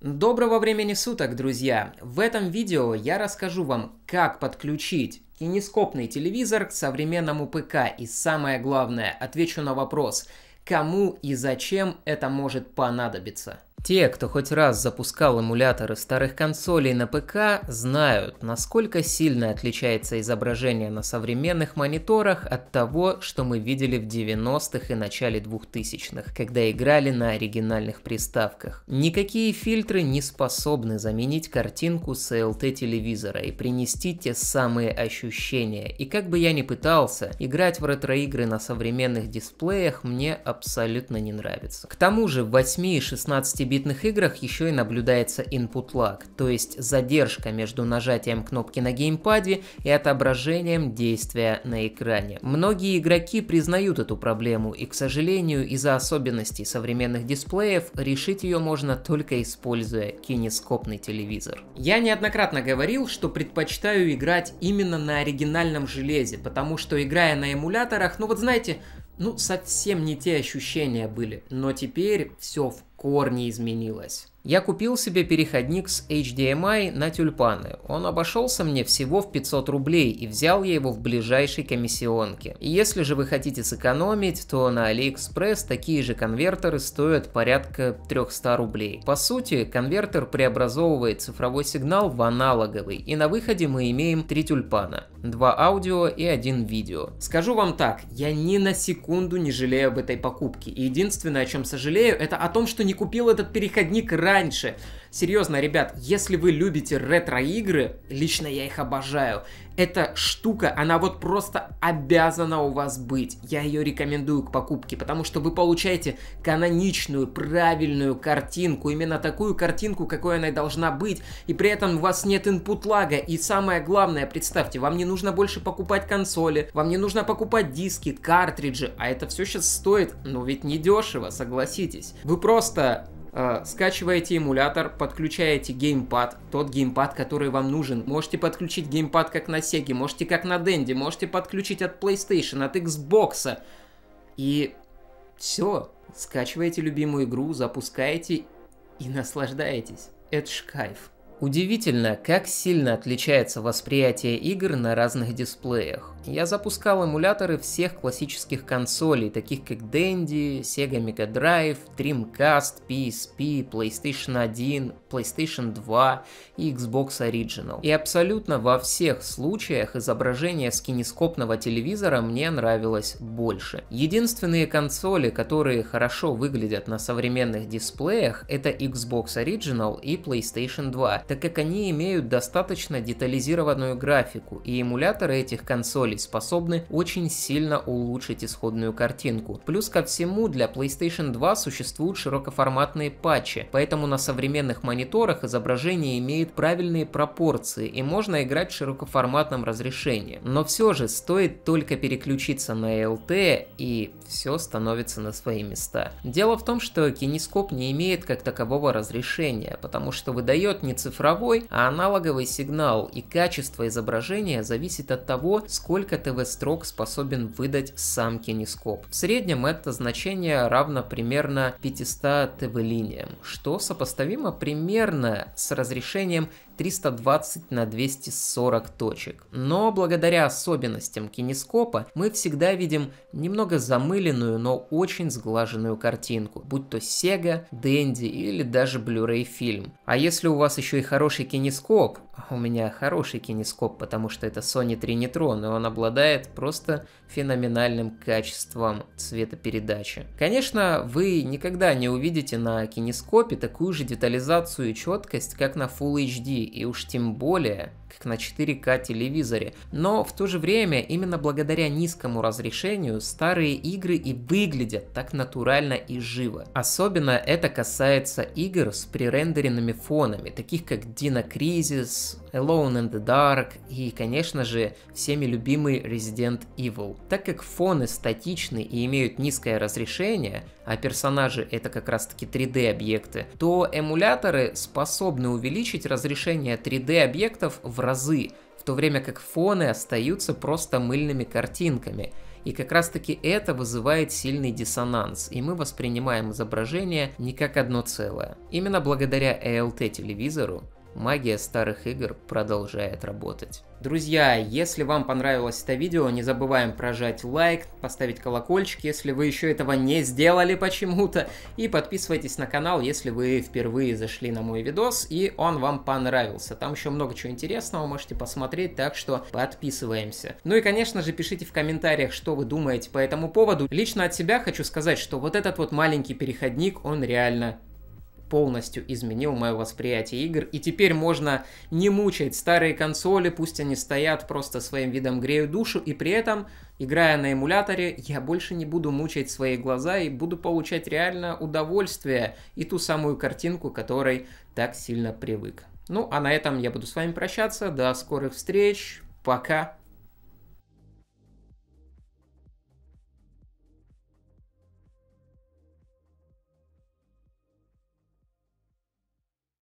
Доброго времени суток, друзья! В этом видео я расскажу вам, как подключить кинескопный телевизор к современному ПК и самое главное, отвечу на вопрос, кому и зачем это может понадобиться. Те, кто хоть раз запускал эмуляторы старых консолей на ПК, знают, насколько сильно отличается изображение на современных мониторах от того, что мы видели в 90-х и начале 2000-х, когда играли на оригинальных приставках. Никакие фильтры не способны заменить картинку с LT телевизора и принести те самые ощущения. И как бы я ни пытался, играть в ретроигры на современных дисплеях мне абсолютно не нравится. К тому же в 8 и 16 8-битных играх еще и наблюдается input lag, то есть задержка между нажатием кнопки на геймпаде и отображением действия на экране. Многие игроки признают эту проблему, и, к сожалению, из-за особенностей современных дисплеев решить ее можно только используя кинескопный телевизор. Я неоднократно говорил, что предпочитаю играть именно на оригинальном железе, потому что играя на эмуляторах, ну вот знаете, ну, совсем не те ощущения были, но теперь все в корни изменилось. Я купил себе переходник с HDMI на тюльпаны. Он обошелся мне всего в 500 рублей и взял я его в ближайшей комиссионке. И если же вы хотите сэкономить, то на AliExpress такие же конвертеры стоят порядка 300 рублей. По сути, конвертер преобразовывает цифровой сигнал в аналоговый, и на выходе мы имеем три тюльпана. Два аудио и один видео. Скажу вам так, я ни на секунду не жалею об этой покупке. И единственное, о чем сожалею, это о том, что не купил этот переходник раньше раньше. Серьезно, ребят, если вы любите ретро-игры, лично я их обожаю, эта штука, она вот просто обязана у вас быть. Я ее рекомендую к покупке, потому что вы получаете каноничную, правильную картинку, именно такую картинку, какой она должна быть, и при этом у вас нет input лага, и самое главное, представьте, вам не нужно больше покупать консоли, вам не нужно покупать диски, картриджи, а это все сейчас стоит, ну ведь не дешево, согласитесь. Вы просто Э, скачиваете эмулятор, подключаете геймпад, тот геймпад, который вам нужен. Можете подключить геймпад как на Sega, можете как на Dendy, можете подключить от PlayStation, от Xbox. И все. Скачиваете любимую игру, запускаете и наслаждаетесь. Это ж кайф. Удивительно, как сильно отличается восприятие игр на разных дисплеях. Я запускал эмуляторы всех классических консолей, таких как Dendy, Sega Mega Drive, Dreamcast, PSP, PlayStation 1, PlayStation 2 и Xbox Original. И абсолютно во всех случаях изображение с кинескопного телевизора мне нравилось больше. Единственные консоли, которые хорошо выглядят на современных дисплеях, это Xbox Original и PlayStation 2, так как они имеют достаточно детализированную графику, и эмуляторы этих консолей способны очень сильно улучшить исходную картинку. Плюс ко всему, для PlayStation 2 существуют широкоформатные патчи, поэтому на современных мониторах изображение имеет правильные пропорции и можно играть в широкоформатном разрешении. Но все же стоит только переключиться на LT и все становится на свои места. Дело в том, что кинескоп не имеет как такового разрешения, потому что выдает не цифровой цифровой, а аналоговый сигнал и качество изображения зависит от того, сколько ТВ-строк способен выдать сам кинескоп. В среднем это значение равно примерно 500 ТВ-линиям, что сопоставимо примерно с разрешением 320 на 240 точек. Но благодаря особенностям кинескопа мы всегда видим немного замыленную, но очень сглаженную картинку, будь то Sega, Dendy или даже Blu-ray фильм. А если у вас еще и хороший кинескоп, у меня хороший кинескоп, потому что это Sony Trinitron, и он обладает просто феноменальным качеством цветопередачи. Конечно, вы никогда не увидите на кинескопе такую же детализацию и четкость, как на Full HD, и уж тем более, как на 4К телевизоре. Но в то же время, именно благодаря низкому разрешению, старые игры и выглядят так натурально и живо. Особенно это касается игр с пререндеренными фонами, таких как Dino Crisis, Alone in the Dark и, конечно же, всеми любимый Resident Evil. Так как фоны статичны и имеют низкое разрешение, а персонажи это как раз таки 3D объекты, то эмуляторы способны увеличить разрешение 3D объектов в разы, в то время как фоны остаются просто мыльными картинками. И как раз таки это вызывает сильный диссонанс, и мы воспринимаем изображение не как одно целое. Именно благодаря ALT телевизору магия старых игр продолжает работать. Друзья, если вам понравилось это видео, не забываем прожать лайк, поставить колокольчик, если вы еще этого не сделали почему-то, и подписывайтесь на канал, если вы впервые зашли на мой видос, и он вам понравился. Там еще много чего интересного, можете посмотреть, так что подписываемся. Ну и, конечно же, пишите в комментариях, что вы думаете по этому поводу. Лично от себя хочу сказать, что вот этот вот маленький переходник, он реально полностью изменил мое восприятие игр. И теперь можно не мучать старые консоли, пусть они стоят просто своим видом греют душу, и при этом, играя на эмуляторе, я больше не буду мучать свои глаза и буду получать реально удовольствие и ту самую картинку, которой так сильно привык. Ну, а на этом я буду с вами прощаться. До скорых встреч. Пока.